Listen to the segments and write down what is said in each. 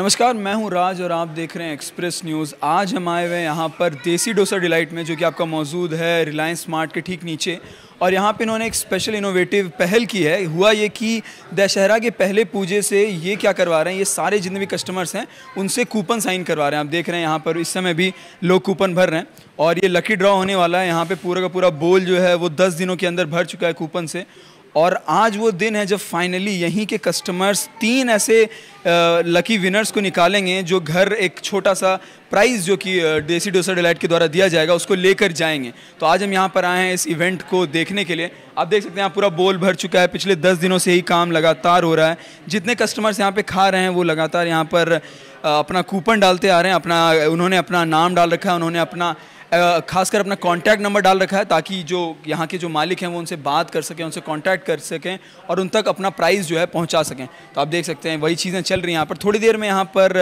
नमस्कार मैं हूं राज और आप देख रहे हैं एक्सप्रेस न्यूज़ आज हम आए हुए हैं यहाँ पर देसी डोसा डिलाइट में जो कि आपका मौजूद है रिलायंस स्मार्ट के ठीक नीचे और यहाँ पे इन्होंने एक स्पेशल इनोवेटिव पहल की है हुआ ये कि दशहरा के पहले पूजे से ये क्या करवा रहे हैं ये सारे जितने भी कस्टमर्स हैं उनसे कूपन साइन करवा रहे हैं आप देख रहे हैं यहाँ पर इस समय भी लोग कूपन भर रहे हैं और ये लकी ड्रॉ होने वाला है यहाँ पर पूरा का पूरा बोल जो है वो दस दिनों के अंदर भर चुका है कूपन से और आज वो दिन है जब फाइनली यहीं के कस्टमर्स तीन ऐसे लकी विनर्स को निकालेंगे जो घर एक छोटा सा प्राइज़ जो कि देसी डोसा डिलाइट के द्वारा दिया जाएगा उसको लेकर जाएंगे तो आज हम यहाँ पर आए हैं इस इवेंट को देखने के लिए आप देख सकते हैं यहाँ पूरा बोल भर चुका है पिछले दस दिनों से ही काम लगातार हो रहा है जितने कस्टमर्स यहाँ पर खा रहे हैं वो लगातार यहाँ पर अपना कूपन डालते आ रहे हैं अपना उन्होंने अपना नाम डाल रखा है उन्होंने अपना खासकर अपना कॉन्टैक्ट नंबर डाल रखा है ताकि जो यहाँ के जो मालिक हैं वो उनसे बात कर सकें उनसे कॉन्टैक्ट कर सकें और उन तक अपना प्राइस जो है पहुँचा सकें तो आप देख सकते हैं वही चीज़ें चल रही हैं यहाँ पर थोड़ी देर में यहाँ पर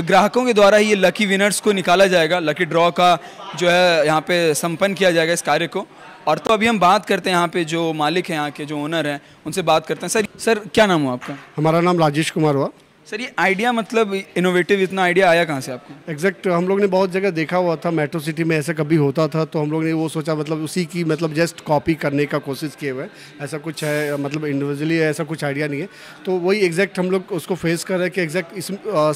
ग्राहकों के द्वारा ही ये लकी विनर्स को निकाला जाएगा लकी ड्रॉ का जो है यहाँ पर सम्पन्न किया जाएगा इस कार्य को और तो अभी हम बात करते हैं यहाँ पे जो मालिक हैं यहाँ के जो ओनर हैं उनसे बात करते हैं सर सर क्या नाम हुआ आपका हमारा नाम राजेश कुमार हुआ सर ये आइडिया मतलब इनोवेटिव इतना आइडिया आया कहाँ से आपको एग्जैक्ट हम लोग ने बहुत जगह देखा हुआ था मेट्रो सिटी में ऐसा कभी होता था तो हम लोग ने वो सोचा मतलब उसी की मतलब जस्ट कॉपी करने का कोशिश किए हुए ऐसा कुछ है मतलब इंडिविजुअली ऐसा कुछ आइडिया नहीं है तो वही एग्जैक्ट हम लोग उसको फेस कर रहे हैं कि एग्जैक्ट इस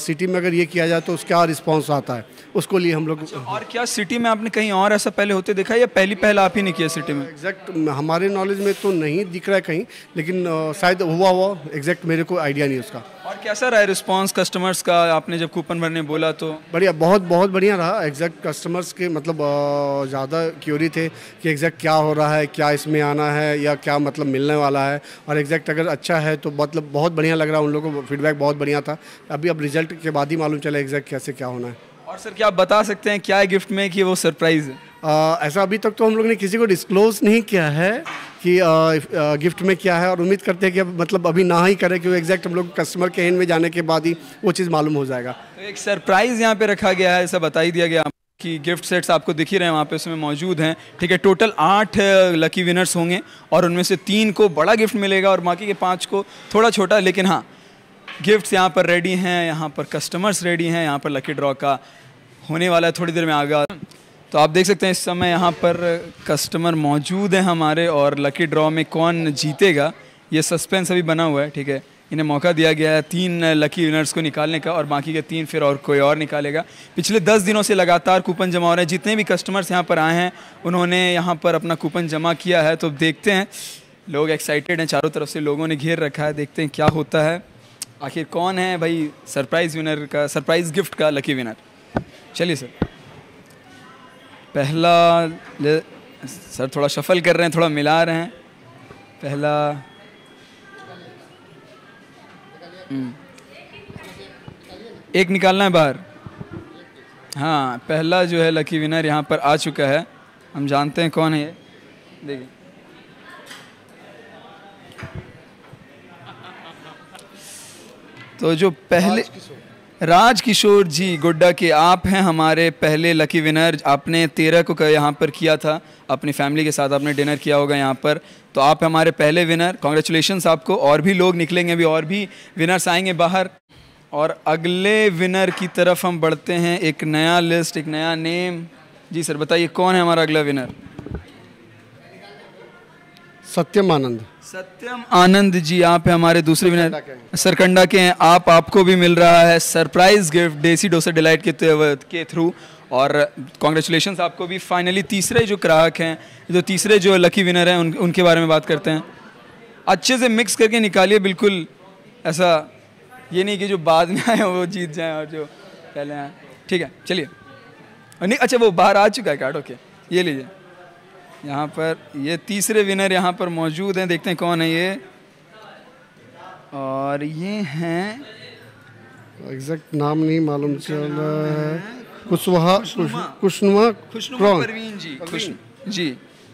सिटी में अगर ये किया जाए तो उसका रिस्पॉन्स आता है उसको लिए हम लोग अच्छा, और क्या सिटी में आपने कहीं और ऐसा पहले होते देखा या पहली पहल आप ही नहीं किया सिटी में एग्जैक्ट हमारे नॉलेज में तो नहीं दिख रहा है कहीं लेकिन शायद हुआ हुआ एग्जैक्ट मेरे को आइडिया नहीं उसका कैसा रहा रिस्पांस कस्टमर्स का आपने जब कूपन भरने बोला तो बढ़िया बहुत बहुत बढ़िया रहा एग्जैक्ट कस्टमर्स के मतलब ज़्यादा क्योरी थे कि एग्जैक्ट क्या हो रहा है क्या इसमें आना है या क्या मतलब मिलने वाला है और एग्जैक्ट अगर अच्छा है तो मतलब बहुत बढ़िया लग रहा उन लोगों को फीडबैक बहुत बढ़िया था अभी अब रिजल्ट के बाद ही मालूम चला एग्जैक्ट कैसे क्या होना है और सर क्या आप बता सकते हैं क्या है गिफ्ट में कि वो सरप्राइज़ है आ, ऐसा अभी तक तो हम लोग ने किसी को डिस्क्लोज नहीं किया है कि आ, आ, गिफ्ट में क्या है और उम्मीद करते हैं कि अब मतलब अभी ना ही करें क्योंकि एग्जैक्ट हम लोग कस्टमर के हैंड में जाने के बाद ही वो चीज़ मालूम हो जाएगा तो एक सरप्राइज़ यहाँ पे रखा गया है ऐसा बता ही दिया गया कि गिफ्ट सेट्स आपको दिख ही रहे हैं वहाँ पे उसमें मौजूद हैं ठीक है टोटल आठ लकी विनर्स होंगे और उनमें से तीन को बड़ा गिफ्ट मिलेगा और बाकी के पाँच को थोड़ा छोटा लेकिन हाँ गिफ्ट्स यहाँ पर रेडी हैं यहाँ पर कस्टमर्स रेडी हैं यहाँ पर लकी ड्रॉ का होने वाला है थोड़ी देर में आगा तो आप देख सकते हैं इस समय यहाँ पर कस्टमर मौजूद हैं हमारे और लकी ड्रॉ में कौन जीतेगा ये सस्पेंस अभी बना हुआ है ठीक है इन्हें मौका दिया गया है तीन लकी विनर्स को निकालने का और बाकी के तीन फिर और कोई और निकालेगा पिछले दस दिनों से लगातार कूपन जमा हो रहे हैं जितने भी कस्टमर्स यहाँ पर आए हैं उन्होंने यहाँ पर अपना कूपन जमा किया है तो देखते हैं लोग एक्साइटेड हैं चारों तरफ से लोगों ने घेर रखा है देखते हैं क्या होता है आखिर कौन है भाई सरप्राइज़ विनर का सरप्राइज़ गिफ्ट का लकी विनर चलिए सर पहला सर थोड़ा शफल कर रहे हैं थोड़ा मिला रहे हैं पहला हम्म, एक निकालना है बाहर हाँ पहला जो है लकी विनर यहाँ पर आ चुका है हम जानते हैं कौन है देखिए तो जो पहले राजकिशोर जी गोड्डा के आप हैं हमारे पहले लकी विनर आपने तेरह को यहाँ पर किया था अपनी फैमिली के साथ आपने डिनर किया होगा यहाँ पर तो आप हमारे पहले विनर कॉन्ग्रेचुलेशन आपको और भी लोग निकलेंगे अभी और भी विनर्स आएंगे बाहर और अगले विनर की तरफ हम बढ़ते हैं एक नया लिस्ट एक नया नेम जी सर बताइए कौन है हमारा अगला विनर सत्यम आनंद सत्यम आनंद जी आप हैं हमारे दूसरे विनर सरकंडा के हैं आप आपको भी मिल रहा है सरप्राइज गिफ्ट देसी डोसा डिलाइट के के थ्रू और कॉन्ग्रेचुलेशन आपको भी फाइनली तीसरे जो ग्राहक हैं जो तीसरे जो लकी विनर हैं उन, उनके बारे में बात करते हैं अच्छे से मिक्स करके निकालिए बिल्कुल ऐसा ये नहीं कि जो बाद में आए वो जीत जाए और जो पहले आए ठीक है चलिए नहीं अच्छा वो बाहर आ चुका है कार्ड ओके ये लीजिए यहाँ पर ये तीसरे विनर यहाँ पर मौजूद हैं देखते हैं कौन है ये और ये हैं एग्जैक्ट नाम नहीं मालूम चल रहा है कुशवाहा खुशनुमा परवीन जी खुश जी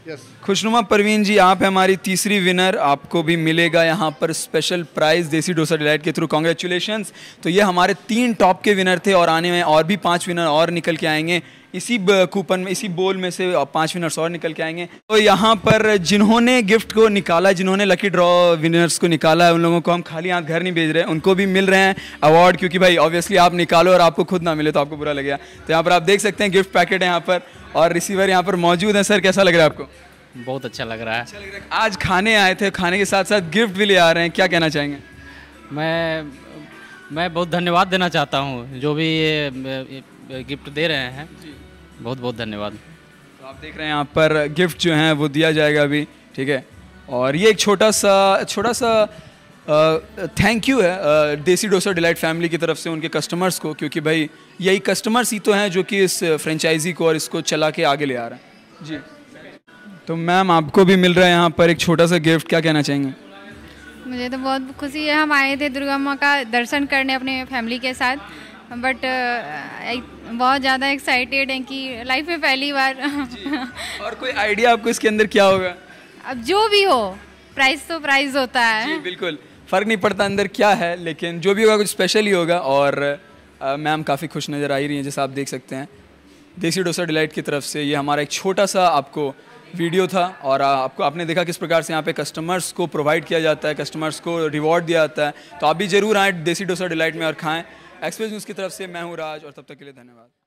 yes. खुशनुमा परवीन जी आप हैं हमारी तीसरी विनर आपको भी मिलेगा यहाँ पर special prize Desi Dosa Delight के थ्रू कॉन्ग्रेचुलेशन तो ये हमारे तीन टॉप के विनर थे और आने में और भी पांच विनर और निकल के आएंगे इसी कूपन में इसी बोल में से पाँच विनर्स और निकल के आएंगे तो यहाँ पर जिन्होंने गिफ्ट को निकाला जिन्होंने लकी ड्रॉ विनर्स को निकाला है उन लोगों को हम खाली यहाँ घर नहीं भेज रहे हैं उनको भी मिल रहे हैं अवार्ड क्योंकि भाई ऑब्वियसली आप निकालो और आपको खुद ना मिले तो आपको बुरा लगे तो यहाँ पर आप देख सकते हैं गिफ्ट पैकेट है यहाँ पर और रिसीवर यहाँ पर मौजूद है सर कैसा लग रहा है आपको बहुत अच्छा लग रहा है अच्छा लग रहा है आज खाने आए थे खाने के साथ साथ गिफ्ट भी ले आ रहे हैं क्या कहना चाहेंगे मैं मैं बहुत धन्यवाद देना चाहता हूँ जो भी गिफ्ट दे रहे हैं बहुत बहुत धन्यवाद तो आप देख रहे हैं यहाँ पर गिफ्ट जो है वो दिया जाएगा अभी ठीक है और ये एक छोटा सा छोटा सा थैंक यू है देसी डोसा डिलाइट फैमिली की तरफ से उनके कस्टमर्स को क्योंकि भाई यही कस्टमर्स ही तो हैं जो कि इस फ्रेंचाइजी को और इसको चला के आगे ले आ रहे हैं जी तो मैम आपको भी मिल रहा है यहाँ पर एक छोटा सा गिफ्ट क्या कहना चाहेंगे मुझे तो बहुत खुशी है हम आए थे दुर्गा माँ का दर्शन करने अपने फैमिली के साथ बट uh, बहुत ज़्यादा एक्साइटेड हैं कि लाइफ में पहली बार और कोई आइडिया आपको इसके अंदर क्या होगा अब जो भी हो प्राइस तो प्राइस होता है जी, बिल्कुल फ़र्क नहीं पड़ता अंदर क्या है लेकिन जो भी होगा कुछ स्पेशल ही होगा और मैम काफ़ी खुश नज़र आ ही रही हैं जैसा आप देख सकते हैं देसी डोसा डिलाइट की तरफ से ये हमारा एक छोटा सा आपको वीडियो था और आपको आपने देखा किस प्रकार से यहाँ पे कस्टमर्स को प्रोवाइड किया जाता है कस्टमर्स को रिवॉर्ड दिया जाता है तो आप भी ज़रूर आएँ देसी डोसा डिलाइट में और खाएँ एक्सप्रेस न्यूज़ की तरफ से मैं हूँ राज और तब तक के लिए धन्यवाद